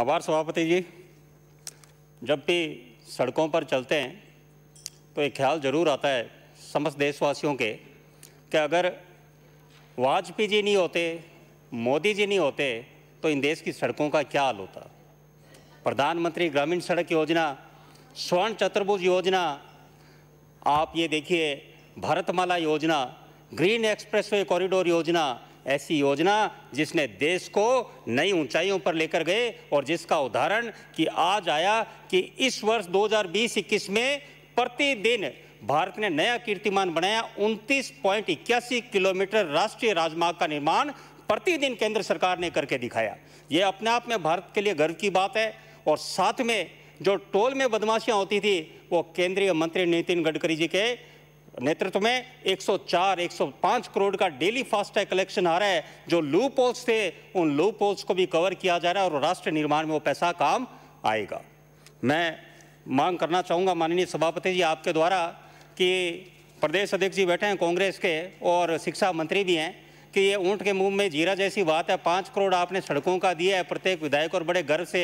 आभार सभापति जी जब भी सड़कों पर चलते हैं तो एक ख्याल जरूर आता है समस्त देशवासियों के कि अगर वाजपेयी जी नहीं होते मोदी जी नहीं होते तो इन देश की सड़कों का क्या हाल होता प्रधानमंत्री ग्रामीण सड़क योजना स्वर्ण चतुर्भुज योजना आप ये देखिए भारतमाला योजना ग्रीन एक्सप्रेसवे कॉरिडोर योजना ऐसी योजना जिसने देश को नई ऊंचाइयों पर लेकर गए और जिसका उदाहरण कि आज आया कि इस वर्ष 2020-21 में प्रतिदिन भारत ने नया कीर्तिमान बनाया उनतीस पॉइंट इक्यासी किलोमीटर राष्ट्रीय राजमार्ग का निर्माण प्रतिदिन केंद्र सरकार ने करके दिखाया ये अपने आप में भारत के लिए गर्व की बात है और साथ में जो टोल में बदमाशियां होती थी वो केंद्रीय मंत्री नितिन गडकरी जी के नेतृत्व में 104, 105 करोड़ का डेली फास्टैग कलेक्शन आ रहा है जो लूप होल्स थे उन लूप होल्स को भी कवर किया जा रहा है और राष्ट्र निर्माण में वो पैसा काम आएगा मैं मांग करना चाहूँगा माननीय सभापति जी आपके द्वारा कि प्रदेश अध्यक्ष जी बैठे हैं कांग्रेस के और शिक्षा मंत्री भी हैं कि ये ऊँट के मुंह में जीरा जैसी बात है पाँच करोड़ आपने सड़कों का दिया है प्रत्येक विधायक और बड़े गर्व से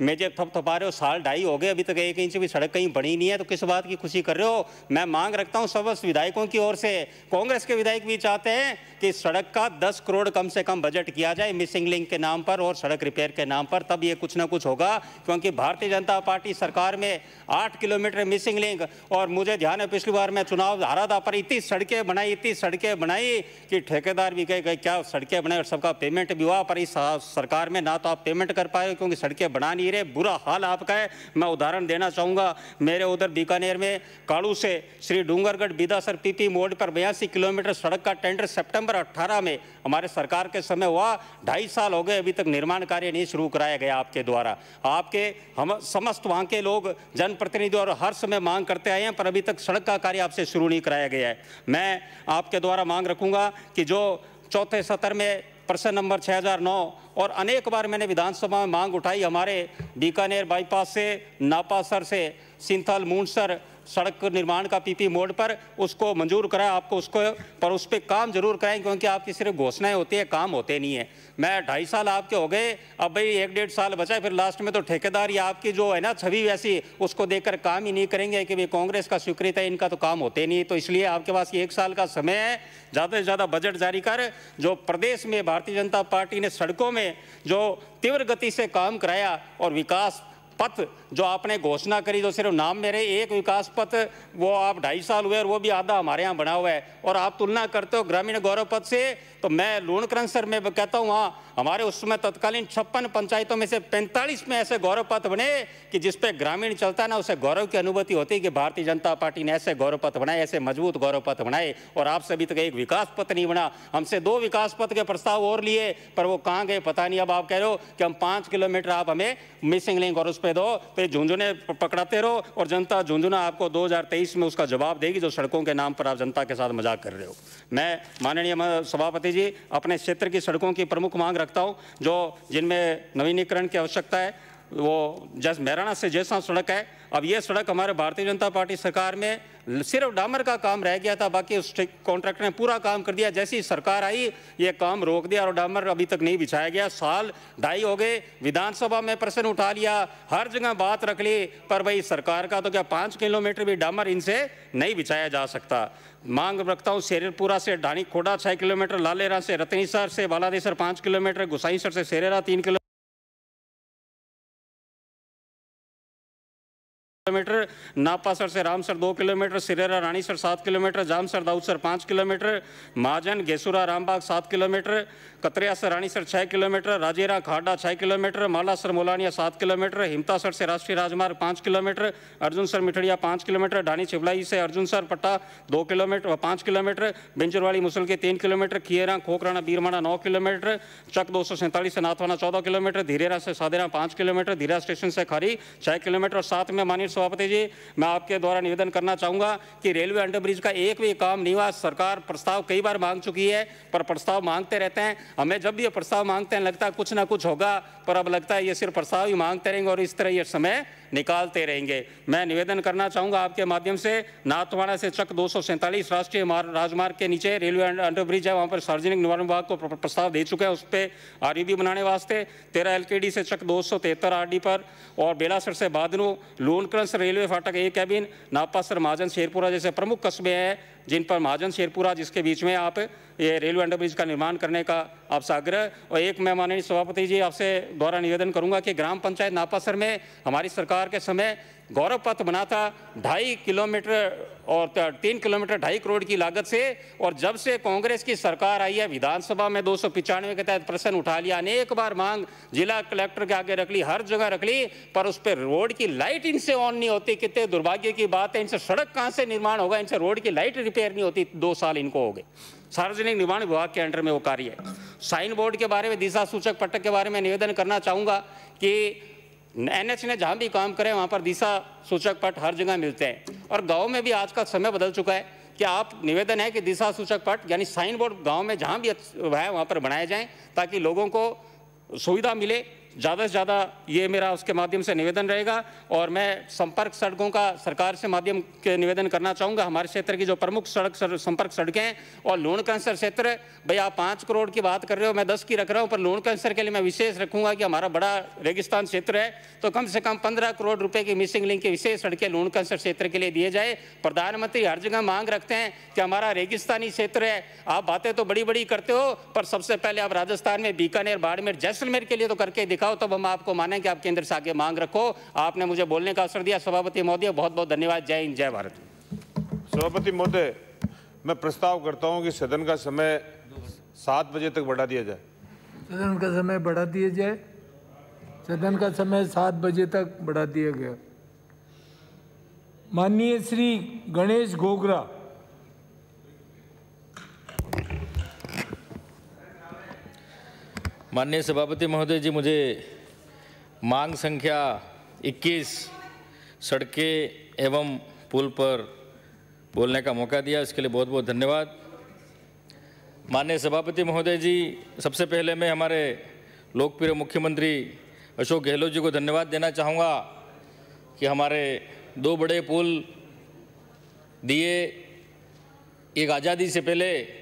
मेजर थप थपा रहे हो साल ढाई हो गए अभी तक एक इंच भी सड़क कहीं बनी नहीं है तो किस बात की खुशी कर रहे हो मैं मांग रखता हूँ सब विधायकों की ओर से कांग्रेस के विधायक भी चाहते हैं कि सड़क का दस करोड़ कम से कम बजट किया जाए मिसिंग लिंक के नाम पर और सड़क रिपेयर के नाम पर तब ये कुछ ना कुछ होगा क्योंकि भारतीय जनता पार्टी सरकार में आठ किलोमीटर मिसिंग लिंक और मुझे ध्यान है पिछली बार मैं चुनाव हारा था पर इतनी सड़कें बनाई इतनी सड़कें बनाई कि ठेकेदार भी सड़कें क्या सड़कें बने और सबका पेमेंट भी हुआ पर इस सरकार में ना तो आप पेमेंट कर पाए क्योंकि सड़कें बना नहीं रहे बुरा हाल आपका है मैं उदाहरण देना चाहूँगा मेरे उधर बीकानेर में काड़ू से श्री डूंगरगढ़ बिदासर पीपी मोड पर बयासी किलोमीटर सड़क का टेंडर सेप्टेम्बर अट्ठारह में हमारे सरकार के समय हुआ ढाई साल हो गए अभी तक निर्माण कार्य नहीं शुरू कराया गया आपके द्वारा आपके हम समस्त वहाँ के लोग जनप्रतिनिधि और हर समय मांग करते आए हैं पर अभी तक सड़क का कार्य आपसे शुरू नहीं कराया गया है मैं आपके द्वारा मांग रखूंगा कि जो चौथे सत्र में प्रश्न नंबर 6009 और अनेक बार मैंने विधानसभा में मांग उठाई हमारे बीकानेर बाईपास से नापासर से सिंथल मूनसर सड़क निर्माण का पीपी मोड पर उसको मंजूर कराएं आपको उसको पर उस पर काम जरूर कराएं क्योंकि आपकी सिर्फ घोषणाएं होती है काम होते नहीं है मैं ढाई साल आपके हो गए अब भाई एक डेढ़ साल बचा फिर लास्ट में तो ठेकेदार या आपकी जो है ना छवि वैसी उसको देखकर काम ही नहीं करेंगे कि भाई कांग्रेस का स्वीकृत है इनका तो काम होते नहीं तो इसलिए आपके पास एक साल का समय है ज़्यादा से ज़्यादा बजट जारी कर जो प्रदेश में भारतीय जनता पार्टी ने सड़कों में में जो तीव्र गति से काम कराया और विकास पथ जो आपने घोषणा करी जो सिर्फ नाम में एक विकास पथ वो आप ढाई साल हुए और वो भी आधा हमारे यहाँ बना हुआ है और आप तुलना करते हो ग्रामीण गौरव पथ से तो मैं लूणकरण सर मैं कहता हूँ हाँ हमारे उस समय तत्कालीन छप्पन पंचायतों में से 45 में ऐसे गौरव पथ बने कि जिस पे ग्रामीण चलता ना उसे गौरव की अनुभूति होती कि भारतीय जनता पार्टी ने ऐसे गौरव पथ बनाए ऐसे मजबूत गौरव पथ बनाए और आप सभी तक तो एक विकास पथ नहीं बना हमसे दो विकास पथ के प्रस्ताव और लिए पर वो कहाँ गए पता नहीं अब आप कह रहे हो कि हम पाँच किलोमीटर आप हमें मिसिंग लिंक और उस पर दो तो झुंझुने पकड़ाते रहो और जनता झुंझुना आपको दो में उसका जवाब देगी जो सड़कों के नाम पर आप जनता के साथ मजाक कर रहे हो मैं माननीय सभापति जी अपने क्षेत्र की सड़कों की प्रमुख मांग रखता हूँ जो जिनमें नवीनीकरण की आवश्यकता है वो जस मैराना से जैसा सड़क है अब ये सड़क हमारे भारतीय जनता पार्टी सरकार में सिर्फ डामर का काम रह गया था बाकी उस कॉन्ट्रैक्टर ने पूरा काम कर दिया जैसी सरकार आई ये काम रोक दिया और डामर अभी तक नहीं बिछाया गया साल ढाई हो गए विधानसभा में प्रश्न उठा लिया हर जगह बात रख ली पर भाई सरकार का तो क्या पाँच किलोमीटर भी डामर इनसे नहीं बिछाया जा सकता मांग रखता हूँ शेरपुरा से ढाणी खोडा छः किलोमीटर लालेरा से रतनीसर से बालादेसर पाँच किलोमीटर गुसाईसर से शेरेरा तीन किलोमीटर किलोमीटर नापासर से रामसर दो किलोमीटर सिरेरा रानीसर सात किलोमीटर जामसर दाऊदसर पाँच किलोमीटर महाजन गेसुरा रामबाग सात किलोमीटर कतरिया से रानीसर छः किलोमीटर राजेरा खाडा छः किलोमीटर मालासर मोलानिया सात किलोमीटर हिमतासर से राष्ट्रीय राजमार्ग पाँच किलोमीटर अर्जुनसर मिठड़िया पाँच किलोमीटर ढानी छिबलाई से अर्जुनसर पट्टा दो किलोमीटर पाँच किलोमीटर बिंजरवाड़ी मुसल के तीन किलोमीटर खियरा खोकराना बीरमाना नौ किलोमीटर चक दो सौ सैंतालीस से नाथवाना चौदह किलोमीटर धीरेरा से सादेरा पाँच किलोमीटर धीरा स्टेशन से खरी छः किलोमीटर और साथ में मानी सभापति जी मैं आपके द्वारा निवेदन करना चाहूँगा कि रेलवे अंडरब्रिज का एक भी काम नहीं हुआ सरकार प्रस्ताव कई बार मांग चुकी है पर प्रस्ताव मांगते रहते हैं हमें जब भी ये प्रस्ताव मांगते हैं लगता है कुछ ना कुछ होगा पर अब लगता है ये सिर्फ प्रस्ताव ही मांगते रहेंगे और इस तरह ये समय निकालते रहेंगे मैं निवेदन करना चाहूँगा आपके माध्यम से नाथवाड़ा से चक दो राष्ट्रीय राजमार्ग के नीचे रेलवे अं-, अंडरब्रिज है वहाँ पर सार्वजनिक निवारण विभाग को प्रस्ताव दे चुका है उस पर आर बनाने वास्ते तेरह एल से चक दो सौ पर और बेलासर से बादनू लोनकर एम्बुलेंस रेलवे फाटक ए कैबिन नापासर महाजन शेरपुरा जैसे प्रमुख कस्बे हैं जिन पर महाजन शेरपुरा जिसके बीच में आप ये रेलवे अंडरब्रिज का निर्माण करने का आपसे आग्रह और एक मैं माननीय सभापति जी आपसे द्वारा निवेदन करूंगा कि ग्राम पंचायत नापासर में हमारी सरकार के समय गौरव पथ बना था ढाई किलोमीटर और तीन किलोमीटर ढाई करोड़ की लागत से और जब से कांग्रेस की सरकार आई है विधानसभा में दो के तहत प्रश्न उठा लिया अनेक बार मांग जिला कलेक्टर के आगे रख ली हर जगह रख ली पर उस पर रोड की लाइट इनसे ऑन नहीं होती कितने दुर्भाग्य की बात है इनसे सड़क कहाँ से निर्माण होगा इनसे रोड की लाइट रिपेयर नहीं होती दो साल इनको हो गए सार्वजनिक निर्माण विभाग के अंडर में वो कार्य है साइन बोर्ड के बारे में दिशा सूचक पटक के बारे में निवेदन करना चाहूँगा कि एनएच ने जहाँ भी काम करें वहाँ पर दिशा सूचक पट हर जगह मिलते हैं और गाँव में भी आज का समय बदल चुका है कि आप निवेदन है कि दिशा सूचक पट यानी साइन बोर्ड गाँव में जहाँ भी है वहाँ पर बनाए जाएँ ताकि लोगों को सुविधा मिले ज़्यादा से ज़्यादा ये मेरा उसके माध्यम से निवेदन रहेगा और मैं संपर्क सड़कों का सरकार से माध्यम के निवेदन करना चाहूँगा हमारे क्षेत्र की जो प्रमुख सड़क सर, संपर्क सड़कें हैं और लोन कैंसर क्षेत्र भाई आप पाँच करोड़ की बात कर रहे हो मैं दस की रख रहा हूँ पर लोन कैंसर के लिए मैं विशेष रखूँगा कि हमारा बड़ा रेगिस्तान क्षेत्र है तो कम से कम पंद्रह करोड़ रुपये की मिसिंग लिंक की विशेष सड़कें लोन कैंसर क्षेत्र के लिए दिए जाए प्रधानमंत्री हर जगह मांग रखते हैं कि हमारा रेगिस्तानी क्षेत्र है आप बातें तो बड़ी बड़ी करते हो पर सबसे पहले आप राजस्थान में बीकानेर बाड़मेर जैसलमेर के लिए तो करके दिखा दिखाओ तब हम आपको माने कि आप केंद्र से आगे मांग रखो आपने मुझे बोलने का अवसर दिया सभापति मोदी बहुत बहुत धन्यवाद जय हिंद जय भारत सभापति मोदय मैं प्रस्ताव करता हूँ कि सदन का समय सात बजे तक बढ़ा दिया जाए सदन का समय बढ़ा दिया जाए सदन का समय सात बजे तक बढ़ा दिया गया माननीय श्री गणेश गोगरा माननीय सभापति महोदय जी मुझे मांग संख्या 21 सड़कें एवं पुल पर बोलने का मौका दिया इसके लिए बहुत बहुत धन्यवाद माननीय सभापति महोदय जी सबसे पहले मैं हमारे लोकप्रिय मुख्यमंत्री अशोक गहलोत जी को धन्यवाद देना चाहूँगा कि हमारे दो बड़े पुल दिए एक आज़ादी से पहले